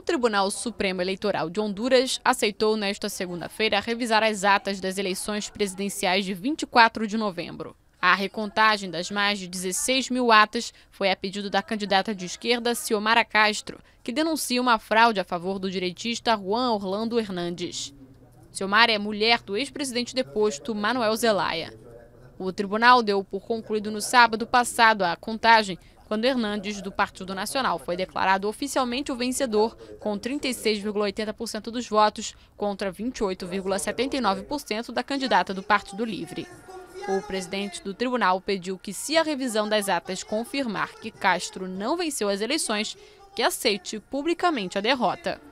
O Tribunal Supremo Eleitoral de Honduras aceitou nesta segunda-feira revisar as atas das eleições presidenciais de 24 de novembro. A recontagem das mais de 16 mil atas foi a pedido da candidata de esquerda Ciomara Castro, que denuncia uma fraude a favor do direitista Juan Orlando Hernandes. Ciomara é mulher do ex-presidente deposto Manuel Zelaya. O tribunal deu por concluído no sábado passado a contagem, quando Hernandes, do Partido Nacional, foi declarado oficialmente o vencedor, com 36,80% dos votos contra 28,79% da candidata do Partido Livre. O presidente do tribunal pediu que, se a revisão das atas confirmar que Castro não venceu as eleições, que aceite publicamente a derrota.